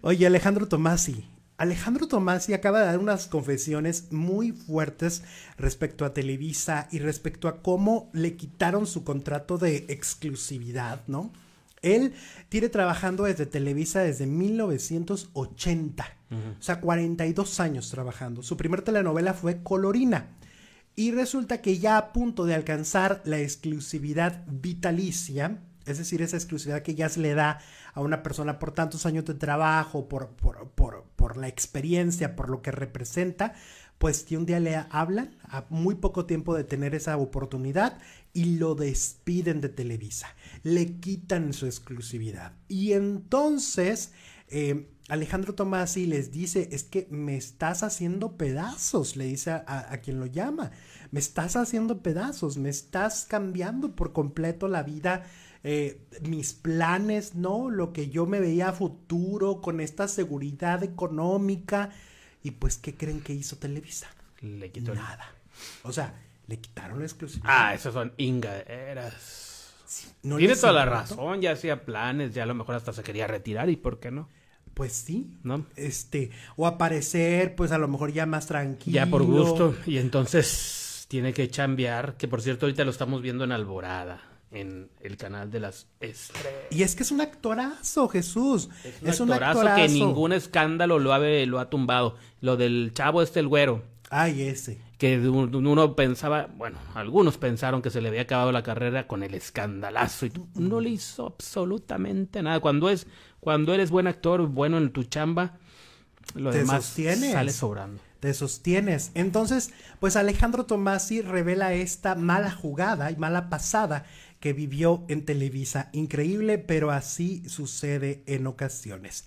Oye, Alejandro Tomasi. Alejandro Tomasi acaba de dar unas confesiones muy fuertes respecto a Televisa y respecto a cómo le quitaron su contrato de exclusividad, ¿no? Él tiene trabajando desde Televisa desde 1980, o sea, 42 años trabajando. Su primer telenovela fue Colorina y resulta que ya a punto de alcanzar la exclusividad vitalicia, es decir, esa exclusividad que ya se le da a una persona por tantos años de trabajo, por, por, por, por la experiencia, por lo que representa, pues que un día le hablan a muy poco tiempo de tener esa oportunidad y lo despiden de Televisa, le quitan su exclusividad. Y entonces eh, Alejandro Tomasi les dice, es que me estás haciendo pedazos, le dice a, quien lo llama, me estás haciendo pedazos, me estás cambiando por completo la vida. Eh, mis planes, ¿no? Lo que yo me veía a futuro con esta seguridad económica, y pues, ¿qué creen que hizo Televisa? Le quitó nada. O sea, le quitaron la exclusividad. Ah, esas son ingaderas. Sí, no Tiene toda la razón, ya hacía planes, ya a lo mejor hasta se quería retirar y por qué no. Pues sí, ¿no? Este, o aparecer, pues a lo mejor ya más tranquilo. Ya por gusto, y entonces tiene que chambear, que por cierto ahorita lo estamos viendo en Alborada en el canal de las estrellas. Y es que es un actorazo, Jesús. Es un, actorazo, que ningún escándalo lo ha, ha tumbado. Lo del chavo este, el güero. Ay, ese. Que uno pensaba, bueno, algunos pensaron que se le había acabado la carrera con el escandalazo y no le hizo absolutamente nada. Cuando es, cuando eres buen actor, bueno en tu chamba, lo Te demás sostienes. sale sobrando te sostienes. Entonces, pues Alejandro Tomasi revela esta mala jugada y mala pasada que vivió en Televisa. Increíble, pero así sucede en ocasiones.